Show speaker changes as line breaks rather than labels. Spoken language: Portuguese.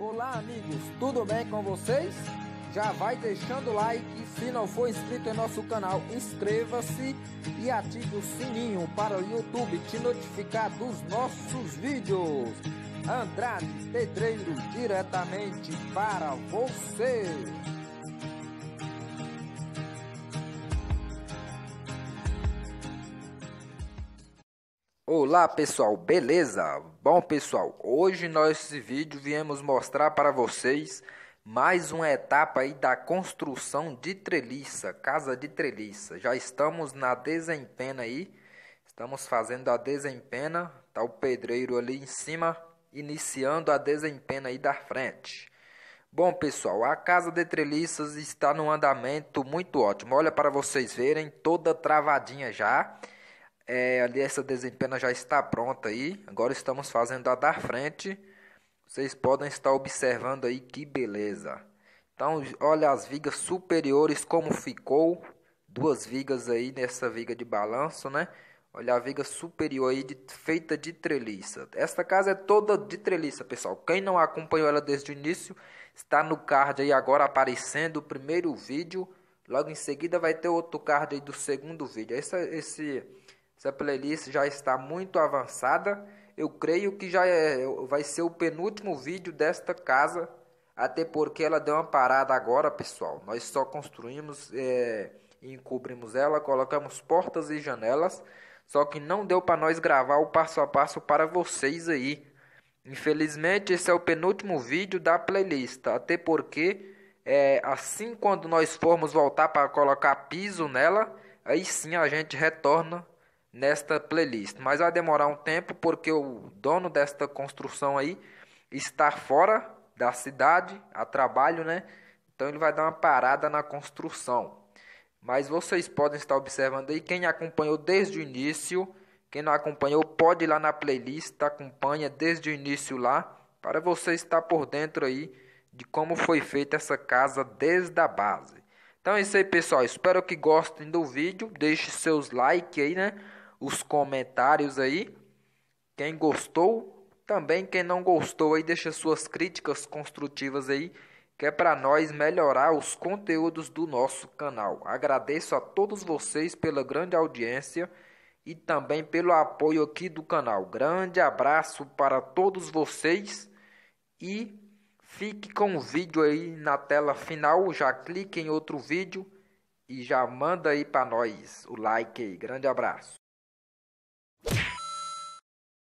Olá, amigos, tudo bem com vocês? Já vai deixando o like. Se não for inscrito em nosso canal, inscreva-se e ative o sininho para o YouTube te notificar dos nossos vídeos. Andrade Pedreiro, diretamente para você. Olá pessoal, beleza? Bom pessoal, hoje nesse vídeo viemos mostrar para vocês mais uma etapa aí da construção de treliça, casa de treliça. Já estamos na desempena aí, estamos fazendo a desempena, tá o pedreiro ali em cima, iniciando a desempena aí da frente. Bom pessoal, a casa de treliças está num andamento muito ótimo, olha para vocês verem, toda travadinha já. É, ali essa desempena já está pronta aí. Agora estamos fazendo a da frente. Vocês podem estar observando aí que beleza. Então, olha as vigas superiores como ficou. Duas vigas aí nessa viga de balanço, né? Olha a viga superior aí de, feita de treliça. Esta casa é toda de treliça, pessoal. Quem não acompanhou ela desde o início, está no card aí agora aparecendo o primeiro vídeo. Logo em seguida vai ter outro card aí do segundo vídeo. esse essa playlist já está muito avançada, eu creio que já é, vai ser o penúltimo vídeo desta casa, até porque ela deu uma parada agora, pessoal. Nós só construímos é, e encobrimos ela, colocamos portas e janelas, só que não deu para nós gravar o passo a passo para vocês aí. Infelizmente, esse é o penúltimo vídeo da playlist, até porque é, assim quando nós formos voltar para colocar piso nela, aí sim a gente retorna nesta playlist. Mas vai demorar um tempo porque o dono desta construção aí está fora da cidade a trabalho, né? Então ele vai dar uma parada na construção. Mas vocês podem estar observando aí quem acompanhou desde o início, quem não acompanhou pode ir lá na playlist, acompanha desde o início lá, para você estar por dentro aí de como foi feita essa casa desde a base. Então é isso aí, pessoal. Espero que gostem do vídeo. Deixe seus likes aí, né? os comentários aí. Quem gostou, também quem não gostou aí, deixa suas críticas construtivas aí, que é para nós melhorar os conteúdos do nosso canal. Agradeço a todos vocês pela grande audiência e também pelo apoio aqui do canal. Grande abraço para todos vocês e fique com o vídeo aí na tela final, já clique em outro vídeo e já manda aí para nós o like aí. Grande abraço.